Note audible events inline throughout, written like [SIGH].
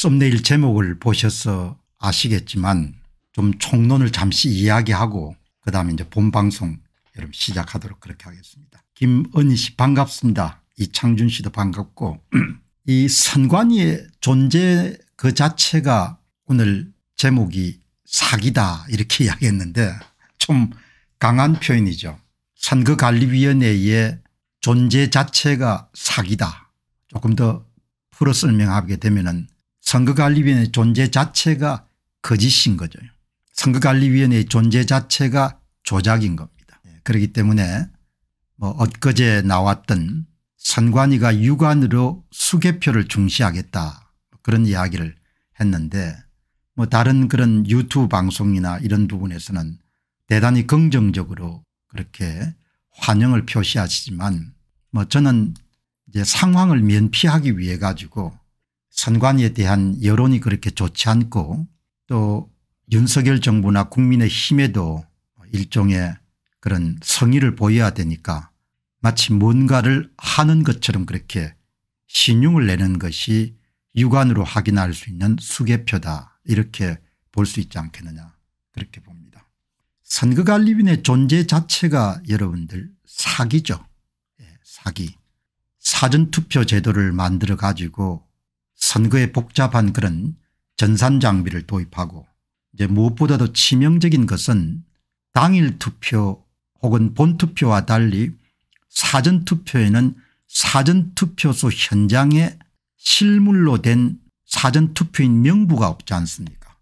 썸네일 제목을 보셔서 아시겠지만 좀 총론을 잠시 이야기하고 그다음에 이제 본방송 여러분 시작하도록 그렇게 하겠습니다. 김은희 씨 반갑습니다. 이창준 씨도 반갑고 [CLEARS THROAT] 이 선관위의 존재 그 자체가 오늘 제목이 사기다 이렇게 [LAUGHS] 이야기했는데 좀 강한 표현이죠. 선거관리위원회의 존재 자체가 사기다. 조금 더 풀어 설명하게 되면 은 선거관리위원회 존재 자체가 거짓인 거죠. 선거관리위원회의 존재 자체가 조작인 겁니다. 예, 그렇기 때문에 뭐 엊그제 나왔던 선관위가 유관으로 수개표를 중시하겠다 그런 이야기를 했는데 뭐 다른 그런 유튜브 방송이나 이런 부분에서는 대단히 긍정적으로 그렇게 환영을 표시하시지만 뭐 저는 이제 상황을 면피하기 위해 가지고 선관위에 대한 여론이 그렇게 좋지 않고 또 윤석열 정부나 국민의 힘에도 일종의 그런 성의를 보여야 되니까 마치 뭔가를 하는 것처럼 그렇게 신용을 내는 것이 육안으로 확인할 수 있는 수개표다 이렇게 볼 수 있지 않겠느냐 그렇게 봅니다. 선거관리위원회 존재 자체가 여러분들 사기죠. 예, 사기. 사전투표 제도를 만들어 가지고 선거에 복잡한 그런 전산장비를 도입하고 이제 무엇보다도 치명적인 것은 당일 투표 혹은 본투표와 달리 사전투표에는 사전투표소 현장에 실물로 된 사전투표인 명부가 없지 않습니까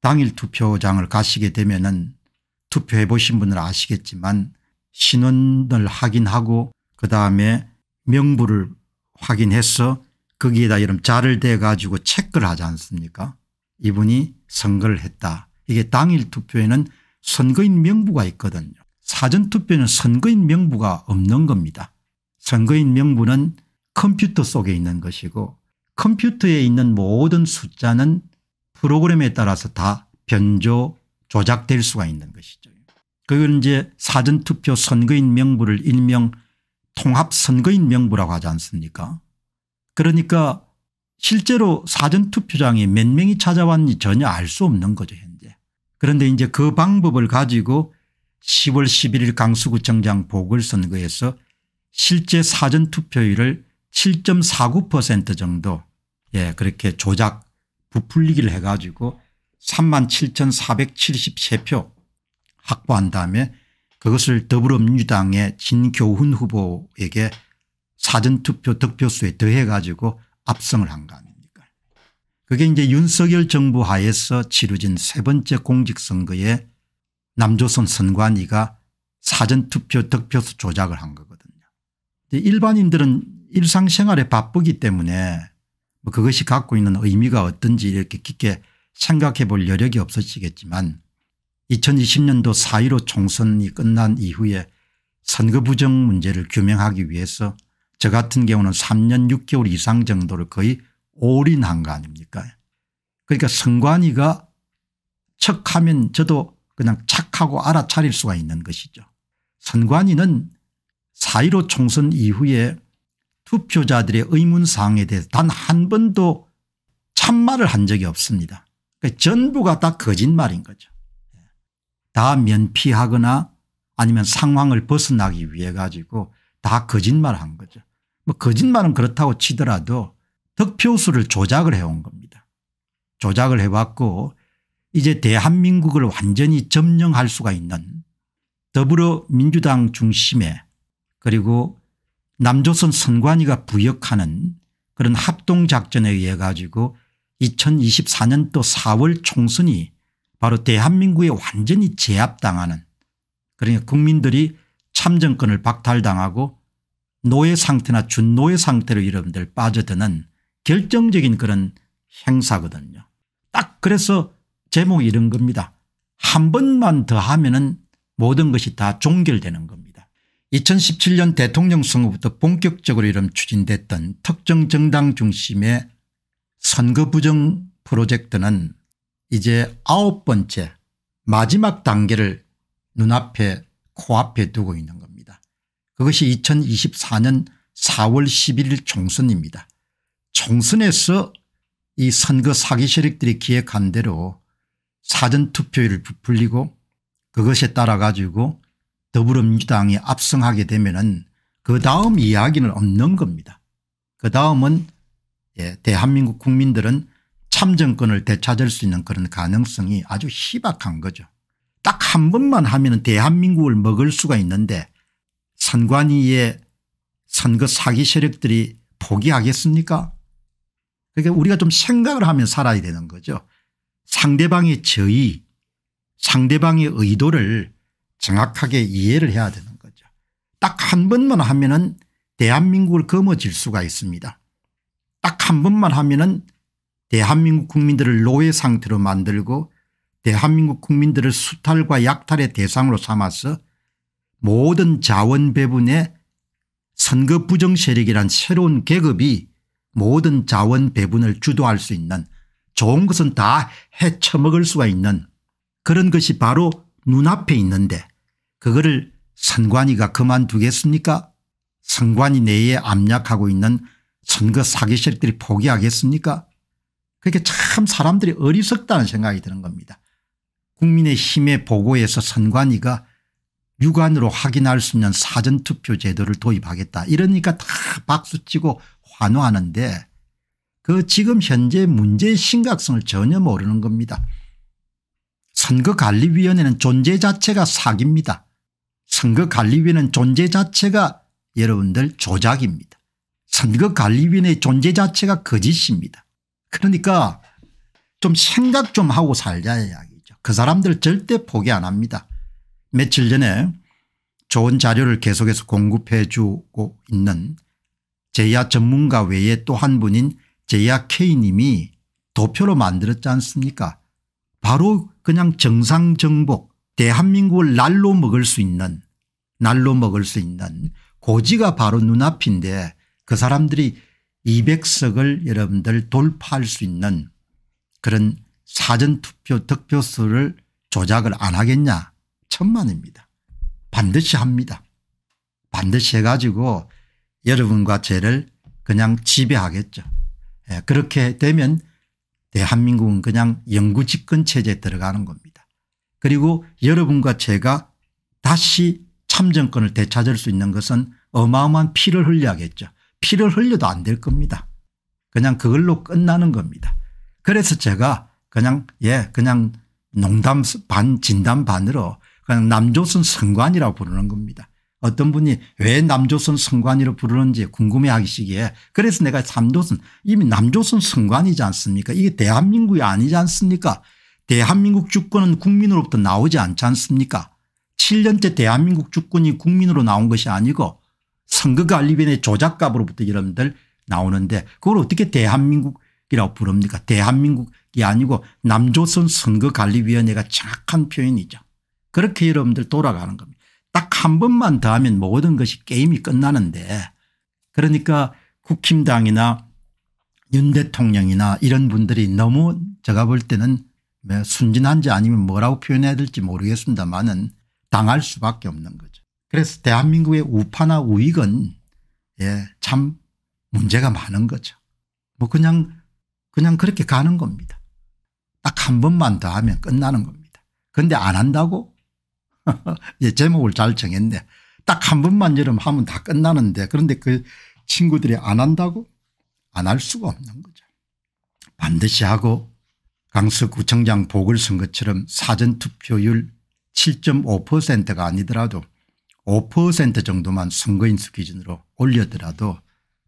당일 투표장을 가시게 되면 은 투표해 보신 분은 아시겠지만 신원을 확인하고 그다음에 명부를 확인해서 거기에다 이런 자를 대가지고 체크를 하지 않습니까 이분이 선거를 했다. 이게 당일 투표에는 선거인 명부가 있거든요. 사전투표는 선거인 명부가 없는 겁니다. 선거인 명부는 컴퓨터 속에 있는 것이고 컴퓨터에 있는 모든 숫자는 프로그램에 따라서 다 변조 조작될 수가 있는 것이죠. 그걸 이제 사전투표 선거인 명부를 일명 통합선거인 명부라고 하지 않습니까 그러니까 실제로 사전투표장에 몇 명이 찾아왔는지 전혀 알 수 없는 거죠 현재. 그런데 이제 그 방법을 가지고 10월 11일 강수구청장 보궐선거에서 실제 사전투표율을 7.49% 정도 예 그렇게 조작 부풀리기를 해가지고 3만 7,473표 확보한 다음에 그것을 더불어민주당의 진교훈 후보에게 사전투표 득표수에 더해 가지고 압승을 한 거 아닙니까 그게 이제 윤석열 정부 하에서 치루진 세 번째 공직선거에 남조선 선관위가 사전투표 득표수 조작을 한 거거든요. 일반인들은 일상생활에 바쁘기 때문에 뭐 그것이 갖고 있는 의미가 어떤지 이렇게 깊게 생각해 볼 여력이 없으시겠지만 2020년도 4.15 총선이 끝난 이후에 선거 부정 문제를 규명하기 위해서 저 같은 경우는 3년 6개월 이상 정도를 거의 올인한 거 아닙니까 그러니까 선관위가 척하면 저도 그냥 착하고 알아차릴 수가 있는 것이죠. 선관위는 4.15 총선 이후에 투표자들의 의문사항에 대해서 단 한 번도 참말을 한 적이 없습니다. 그러니까 전부가 다 거짓말인 거죠. 다 면피하거나 아니면 상황을 벗어나기 위해 가지고 다 거짓말한 거죠. 뭐 거짓말은 그렇다고 치더라도 득표수를 조작을 해온 겁니다. 조작을 해왔고 이제 대한민국을 완전히 점령할 수가 있는 더불어민주당 중심에 그리고 남조선 선관위가 부역하는 그런 합동작전에 의해 가지고 2024년도 4월 총선이 바로 대한민국에 완전히 제압당하는 그러니까 국민들이 참정권을 박탈당하고 노예 상태나 준노예 상태로 여러분들 빠져드는 결정적인 그런 행사거든요. 딱 그래서 제목이 이런 겁니다. 한 번만 더 하면 은 모든 것이 다 종결되는 겁니다. 2017년 대통령 선거부터 본격적으로 이름 추진됐던 특정 정당 중심의 선거 부정 프로젝트는 이제 아홉 번째 마지막 단계를 눈앞에 코앞에 두고 있는 겁니다. 그것이 2024년 4월 11일 총선입니다. 총선에서 이 선거 사기 세력들이 기획한 대로 사전투표율을 부풀리고 그것에 따라 가지고 더불어민주당이 압승하게 되면 은그 다음 이야기는 없는 겁니다. 그 다음은 예, 대한민국 국민들은 참정권을 되찾을 수 있는 그런 가능성이 아주 희박한 거죠. 딱 한 번만 하면 은 대한민국을 먹을 수가 있는데 선관위의 선거 그 사기 세력들이 포기하겠습니까 그러니까 우리가 좀 생각을 하면 살아야 되는 거죠. 상대방의 저의 상대방의 의도를 정확하게 이해를 해야 되는 거죠. 딱 한 번만 하면 은 대한민국을 거머쥘 수가 있습니다. 딱 한 번만 하면 은 대한민국 국민들을 노예 상태로 만들고 대한민국 국민들을 수탈과 약탈의 대상으로 삼아서 모든 자원 배분에 선거 부정 세력이란 새로운 계급이 모든 자원 배분을 주도할 수 있는 좋은 것은 다 헤쳐먹을 수가 있는 그런 것이 바로 눈앞에 있는데 그거를 선관위가 그만두겠습니까 선관위 내에 압력하고 있는 선거 사기 세력들이 포기하겠습니까 그게 참 사람들이 어리석다는 생각이 드는 겁니다. 국민의힘의 보고에서 선관위가 육안으로 확인할 수 있는 사전투표 제도를 도입하겠다 이러니까 다 박수치고 환호하는데 그 지금 현재 문제의 심각성을 전혀 모르는 겁니다. 선거관리위원회는 존재 자체가 사기입니다. 선거관리위원회는 존재 자체가 여러분들 조작입니다. 선거관리위원회의 존재 자체가 거짓입니다. 그러니까 좀 생각 좀 하고 살자 이야기죠. 그 사람들 절대 포기 안 합니다. 며칠 전에 좋은 자료를 계속해서 공급해 주고 있는 제야 전문가 외에 또 한 분인 제야 K님이 도표로 만들었지 않습니까 바로 그냥 정상정복 대한민국을 날로 먹을 수 있는 날로 먹을 수 있는 고지가 바로 눈앞인데 그 사람들이 200석을 여러분들 돌파할 수 있는 그런 사전투표 득표수를 조작을 안 하겠냐 천만입니다. 반드시 합니다. 반드시 해가지고 여러분과 죄를 그냥 지배하겠죠. 예, 그렇게 되면 대한민국은 그냥 영구집권체제에 들어가는 겁니다. 그리고 여러분과 제가 다시 참정권을 되찾을 수 있는 것은 어마어마한 피를 흘려야겠죠. 피를 흘려도 안 될 겁니다. 그냥 그걸로 끝나는 겁니다. 그래서 제가 그냥 예 그냥 농담 반 진담 반으로 그냥 그러니까 남조선 선관이라고 부르는 겁니다. 어떤 분이 왜 남조선 선관이라고 부르는지 궁금해하시기에 그래서 내가 삼조선 이미 남조선 선관이지 않습니까 이게 대한민국이 아니지 않습니까 대한민국 주권은 국민으로부터 나오지 않지 않습니까 7년째 대한민국 주권이 국민으로 나온 것이 아니고 선거관리위원회 조작값으로부터 여러분들 나오는데 그걸 어떻게 대한민국이라고 부릅니까 대한민국이 아니고 남조선 선거관리위원회가 정확한 표현이죠. 그렇게 여러분들 돌아가는 겁니다. 딱 한 번만 더 하면 모든 것이 게임이 끝나는데 그러니까 국힘당이나 윤 대통령이나 이런 분들이 너무 제가 볼 때는 뭐 순진한지 아니면 뭐라고 표현해야 될지 모르겠습니다만은 당할 수밖에 없는 거죠. 그래서 대한민국의 우파나 우익은 예, 참 문제가 많은 거죠. 뭐 그냥 그냥 그렇게 가는 겁니다. 딱 한 번만 더 하면 끝나는 겁니다. 그런데 안 한다고 [LAUGHS] 예, 제목을 잘 정했네. 딱 한 번만 여름 하면 다 끝나는데 그런데 그 친구들이 안 한다고 안 할 수가 없는 거죠. 반드시 하고 강서구청장 보궐선거처럼 사전투표율 7.5%가 아니더라도 5% 정도만 선거인수 기준으로 올려더라도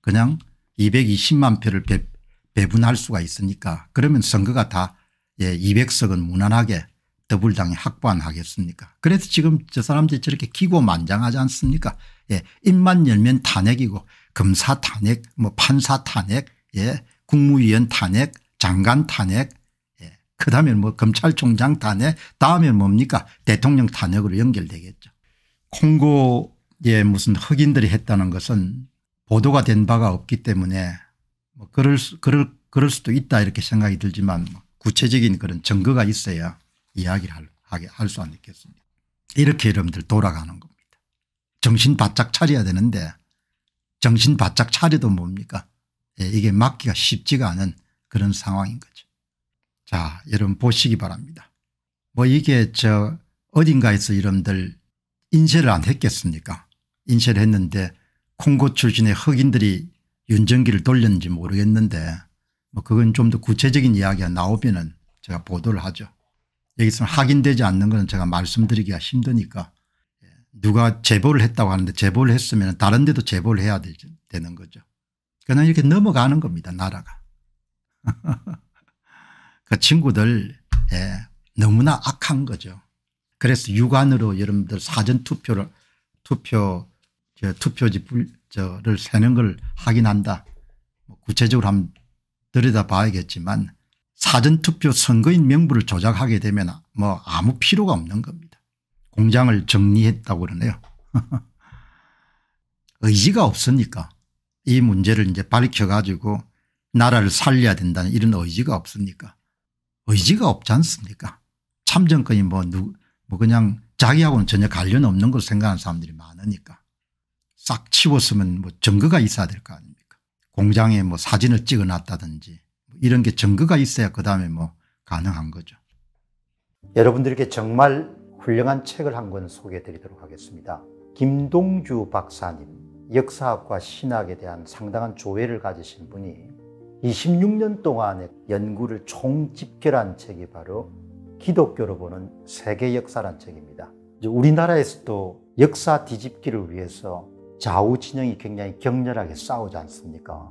그냥 220만 표를 배, 분할 수가 있으니까 그러면 선거가 다 예, 200석은 무난하게 더불당이 확보안하겠습니까 그래서 지금 저 사람들이 저렇게 기고만장하지 않습니까 예 입만 열면 탄핵이고 검사 탄핵 뭐 판사 탄핵 예 국무위원 탄핵 장관 탄핵 예. 그다음에 뭐 검찰총장 탄핵 다음에 뭡니까 대통령 탄핵으로 연결되겠죠 콩고에 무슨 흑인들이 했다는 것은 보도가 된 바가 없기 때문에 뭐 그럴, 그럴, 그럴 수도 있다 이렇게 생각이 들지만 뭐 구체적인 그런 증거가 있어야 이야기를 하게 할수는 있겠습니다. 이렇게 여러분들 돌아가는 겁니다. 정신 바짝 차려야 되는데 정신 바짝 차려도 뭡니까 예, 이게 막기가 쉽지가 않은 그런 상황인 거죠. 자 여러분 보시기 바랍니다. 뭐 이게 저 어딘가에서 여러분들 인쇄를 안 했겠습니까 인쇄를 했는데 콩고 출신의 흑인들이 윤전기를 돌렸는지 모르겠는데 뭐 그건 좀 더 구체적인 이야기가 나오면 은 제가 보도를 하죠. 여기서 확인되지 않는 것은 제가 말씀드리기가 힘드니까 예, 누가 제보를 했다고 하는데 제보를 했으면 다른 데도 제보를 해야 되죠, 되는 거죠. 그냥 이렇게 넘어가는 겁니다 나라가. [LAUGHS] 그 친구들 예, 너무나 악한 거죠. 그래서 육안으로 여러분들 사전 투표를 투표 저, 투표지 저를 세는 걸 확인한다. 뭐 구체적으로 한번 들여다봐야겠지만 사전투표 선거인 명부를 조작하게 되면 뭐 아무 필요가 없는 겁니다. 공장을 정리했다고 그러네요. [LAUGHS] 의지가 없으니까 이 문제를 이제 밝혀가지고 나라를 살려야 된다는 이런 의지가 없으니까 의지가 없지 않습니까 참정권이 뭐, 누, 뭐 그냥 자기하고는 전혀 관련 없는 걸 생각하는 사람들이 많으니까 싹 치웠으면 뭐 증거가 있어야 될 거 아닙니까 공장에 뭐 사진을 찍어놨다든지 이런 게 증거가 있어야 그 다음에 뭐 가능한 거죠. 여러분들께 정말 훌륭한 책을 한 권 소개해 드리도록 하겠습니다. 김동주 박사님, 역사학과 신학에 대한 상당한 조회를 가지신 분이 26년 동안의 연구를 총집결한 책이 바로 기독교로 보는 세계 역사란 책입니다. 우리나라에서도 역사 뒤집기를 위해서 좌우 진영이 굉장히 격렬하게 싸우지 않습니까?